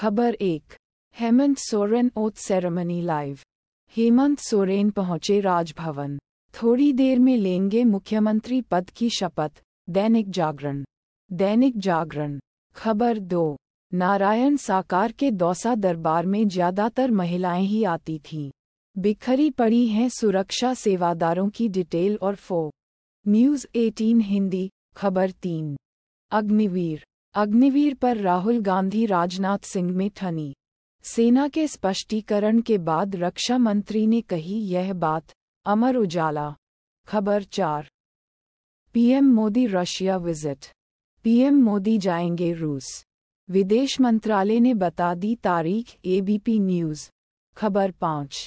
खबर एक Hemant Soren oath ceremony live Hemant Soren पहुंचे राजभवन थोड़ी देर में लेंगे मुख्यमंत्री पद की शपथ दैनिक जागरण दैनिक जागरण खबर दो नारायण साकार के दौसा दरबार में ज्यादातर महिलाएं ही आती थीं बिखरी पड़ी हैं सुरक्षा सेवादारों की डिटेल और फो न्यूज़ 18 हिंदी खबर तीन अग्निवीर अग्निवीर पर राहुल गांधी राजनाथ सिंह में ठनी सेना के स्पष्टीकरण के बाद रक्षा मंत्री ने कही यह बात अमर उजाला खबर चार PM Modi Russia visit PM Modi जाएंगे रूस विदेश मंत्रालय ने बता दी तारीख एबीपी न्यूज खबर पाँच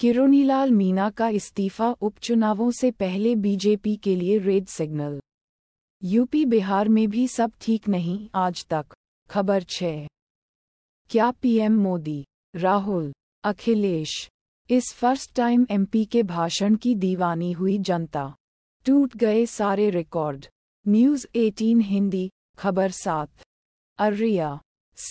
किरोनीलाल मीना का इस्तीफा उपचुनावों से पहले बीजेपी के लिए रेड सिग्नल यूपी बिहार में भी सब ठीक नहीं आज तक खबर छः क्या पीएम मोदी राहुल अखिलेश इस फर्स्ट टाइम एमपी के भाषण की दीवानी हुई जनता टूट गए सारे रिकॉर्ड न्यूज़ 18 हिंदी खबर सात अर्रिया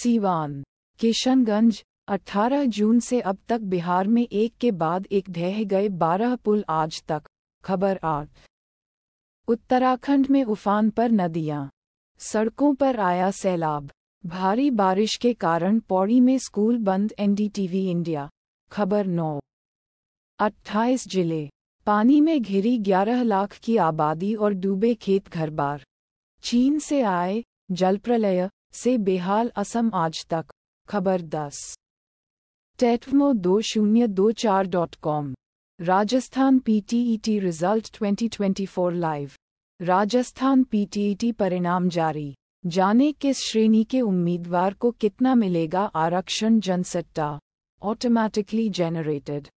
सीवान किशनगंज 18 जून से अब तक बिहार में एक के बाद एक ढह गए 12 पुल आज तक खबर आठ उत्तराखंड में उफान पर नदियां सड़कों पर आया सैलाब भारी बारिश के कारण पौड़ी में स्कूल बंद एनडीटीवी इंडिया खबर नौ अट्ठाईस जिले पानी में घिरी 11 लाख की आबादी और डूबे खेत घर बार चीन से आए जलप्रलय से बेहाल असम आज तक खबर दस टेटमो दो शून्य दो चार dot com Rajasthan PTET result 2024 live Rajasthan PTET e परिणाम जारी जाने किस श्रेणी के उम्मीदवार को कितना मिलेगा आरक्षण जनसट्टा ऑटोमैटिकली जनरेटेड